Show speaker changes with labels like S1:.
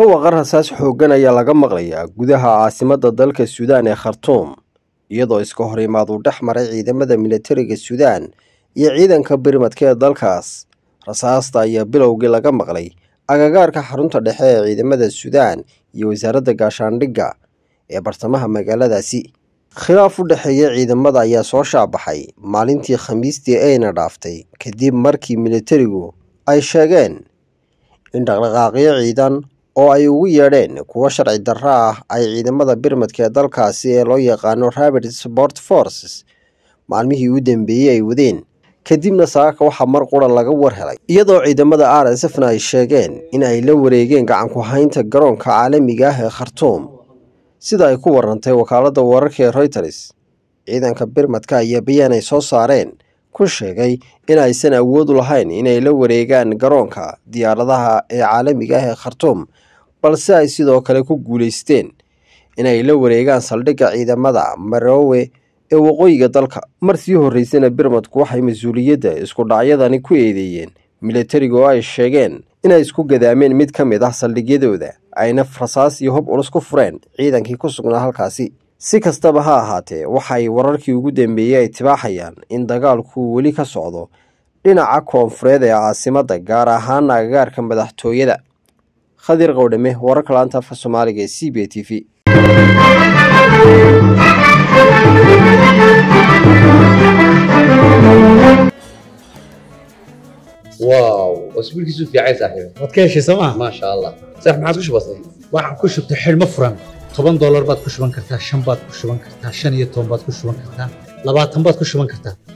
S1: dhawaqar rasaas xooggan ayaa laga maqlayaa gudaha caasimadda dalka suudaan ee khartuum iyadoo iska hor imaad uu dhex maray ciidamada milatariga suudaan iyo ciidanka birmadka ee dalkaas rasaasta ayaa bilowgii laga maqlay agagaarka xarunta dhexe ee ciidamada suudaan iyo wasaaradda gaashaandhigga ee bartamaha magaaladaasi khilaaf u dhexeeya ciidamada ayaa soo shaabaxay maalintii khamiistii ayna dhaaftay kadib markii militarigu ay sheegeen in dhaqdhaqaaqyo ciidan oo ay ugu yeedheen kuwo sharci darro ah ay ciidamada birmadka ee dalkaasi ee loo yaqaano rabit sport forces maalmihii u dambeeyey ay wadeen kadibna saaka waxaa mar qura laga war helay iyadoo ciidamada r s f na ay sheegeen in ay la wareegeen gacan ku haynta garoonka caalamiga ah ee khartuum sida ay ku warantay wakaaladda wararka ee reuters ciidanka birmadka iyo bayaan ay soo saareen ku sheegay in aysan awood lahayn inay la wareegaan garoonka diyaaradaha ee caalamiga ah ee khartuum balse ay sidoo kale ku guulaysteen inay la wareegaan saldhigga ciidamada marowe ee waqooyiga dalka mar sii horreysana birmadku waxay mas-uuliyadda isku dhacyadani ku eedeeyeen milatariga oo ay sheegeen inay isku gadaameen mid ka mid ah saldhigyadooda ayna rasaas iyo hub culus ku fureen ciidankii ku sugnaa halkaasi si kastaba ha ahaatee waxay wararkii ugu dambeeyey ay tibaaxayaan in dagaalku weli ka socdo dhinaca koonfureed ee caasimadda gaar ahaan agagaarka madaxtooyada khadir qowdhame wararka laanta afka soomaaliga ee c b t v
S2: واو اسبوع كيسو في عايز صاحبي ما
S3: تكيش سما ما شاء الله صح ما عادش waxaan ku shubtay xilmo furan toban doolar baad ku shuban kartaa shan baad ku shuban kartaa shan iyo toban baad ku shuban kartaa labaatan baad ku shuban kartaa